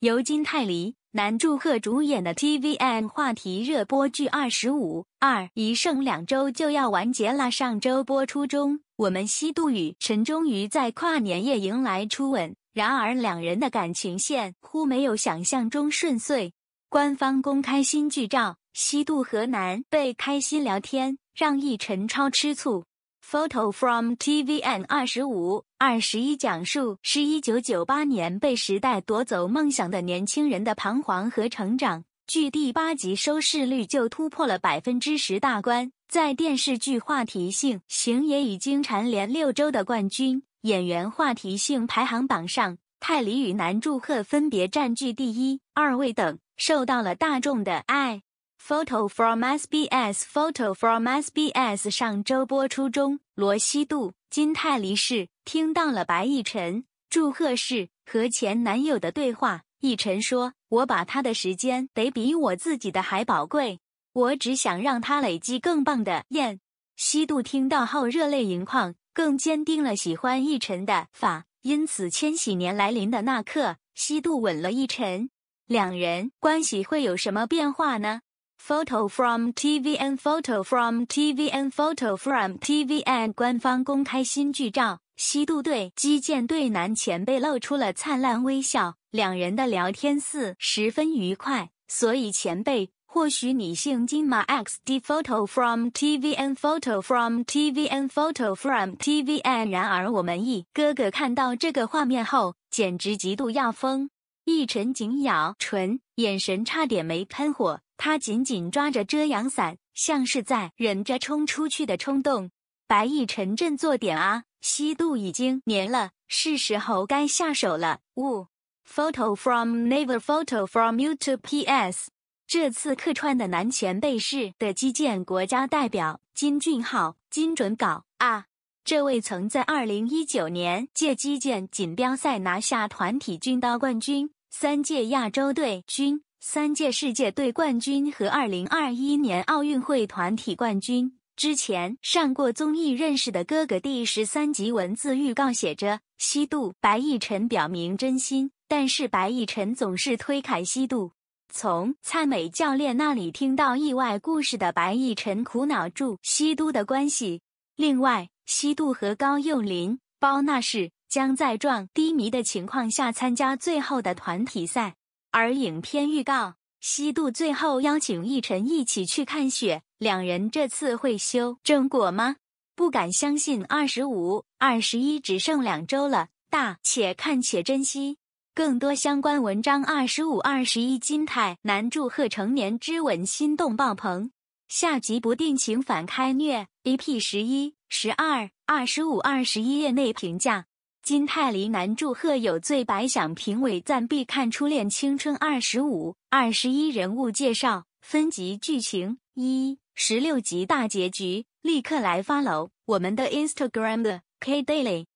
由金泰梨、南柱赫主演的 TVN 话题热播剧《二十五二》一剩两周就要完结了。上周播出中，我们西渡与陈忠于在跨年夜迎来初吻，然而两人的感情线忽没有想象中顺遂。官方公开新剧照，西渡和南被开心聊天，让一陈超吃醋。Photo from TVN 二十五二十一讲述是一九九八年被时代夺走梦想的年轻人的彷徨和成长。据第八集收视率就突破了百分之十大关，在电视剧话题性行也已经蝉联六周的冠军。演员话题性排行榜上，泰黎与南柱赫分别占据第一、二位等，受到了大众的爱。Photo from SBS. Photo from SBS. 上周播出中，罗西度、金泰梨是听到了白艺晨祝贺式和前男友的对话。艺晨说：“我把他的时间得比我自己的还宝贵，我只想让他累积更棒的。”燕西度听到后热泪盈眶，更坚定了喜欢艺晨的法。因此，千禧年来临的那刻，西度吻了艺晨。两人关系会有什么变化呢？Photo from TVN. Photo from TVN. Photo from TVN. 官方公开新剧照，西渡队、基建队男前辈露出了灿烂微笑，两人的聊天似十分愉快。所以前辈，或许你姓金吗？X D. Photo from TVN. Photo from TVN. Photo from TVN. 然而我们一哥哥看到这个画面后，简直极度要疯。奕晨紧咬唇，眼神差点没喷火。他紧紧抓着遮阳伞，像是在忍着冲出去的冲动。白奕晨，振作点啊！西度已经年了，是时候该下手了。呜。Photo from Never. Photo from y o u t o P.S. 这次客串的男前辈是的击剑国家代表金俊浩，精准搞啊！这位曾在2019年借击剑锦标赛拿下团体军刀冠军，三届亚洲队军、三届世界队冠军和2021年奥运会团体冠军，之前上过综艺认识的哥哥。第十三集文字预告写着：西渡白亦辰表明真心，但是白亦辰总是推开西渡。从蔡美教练那里听到意外故事的白亦辰苦恼住西渡的关系。另外。西渡和高佑琳包纳是将在状低迷的情况下参加最后的团体赛。而影片预告，西渡最后邀请奕晨一起去看雪，两人这次会修正果吗？不敢相信！二十五二十一，只剩两周了，大且看且珍惜。更多相关文章：二十五二十一，金泰南祝贺成年之吻，心动爆棚，下集不定情反开虐。A P 十一。十二、二十五、二十一页内评价。金泰梨男祝贺有罪，白想评委赞必看初恋青春。二十五、二十一人物介绍，分集剧情一十六集大结局，立刻来发楼我们的 Instagram 的 K Daily。